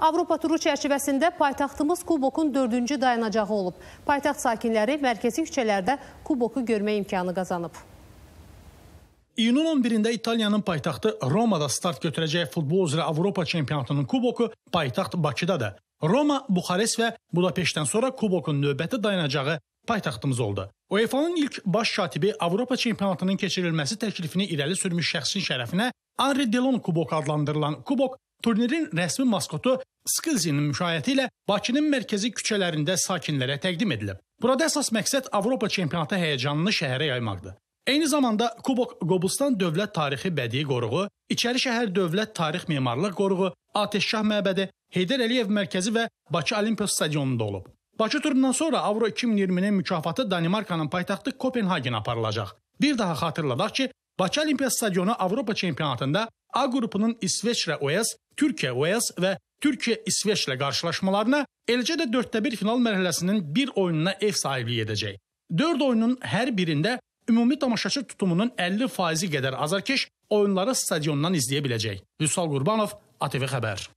Avropa turu çərçivəsində paytaxtımız Kubokun dördüncü dayanacağı olub. Paytaxt sakinləri mərkəzi küçələrdə Kuboku görmə imkanı qazanıb. İyunun 11-də İtaliyanın paytaxtı Romada start götürəcək futbol üzrə Avropa çempionatının kuboku paytaxt Bakıdadır. Roma, Buxarest və Budapeştdən sonra kubokun növbəti dayanacağı paytaxtımız oldu. UEFA-nın ilk baş katibi Avropa çempionatının keçirilməsi təklifini irəli sürmüş şəxsin şərəfinə Henri Delon kubok adlandırılan kubok Turnirin rəsmi maskotu Skilzinin müşayiəti ilə Bakının mərkəzi küçələrində sakinlərə təqdim edilib. Burada əsas məqsəd Avropa çempionatı həyecanını şəhərə yaymaqdır. Eyni zamanda Kubok Qobustan Dövlət Tarixi Bədii Qoruğu, İçəri Şəhər Dövlət Tarix Memarlıq Qoruğu, Atəşşah məbədi, Heydər Əliyev mərkəzi və Bakı Olimpiya stadionunda olub. Bakı turundan sonra Avro 2020-nin mükafatı Danimarkanın paytaxtı Kopenhagenə aparılacaq. Bir daha xatırladaq ki, Bakı Olimpiya stadionu Avropa çempionatında A qrupunun İsveçrə-OS, Türkiyə-OS və Türkiyə-İsveçrə qarşılaşmalarına, eləcə də 4-də 1 final mərhələsinin bir oyununa ev sahibliyi edəcək. 4 oyunun hər birində ümumi tamaşaçı tutumunun 50%-i qədər azarkeş oyunları stadiondan izləyə biləcək. Vüsal Qurbanov, ATV xəbər.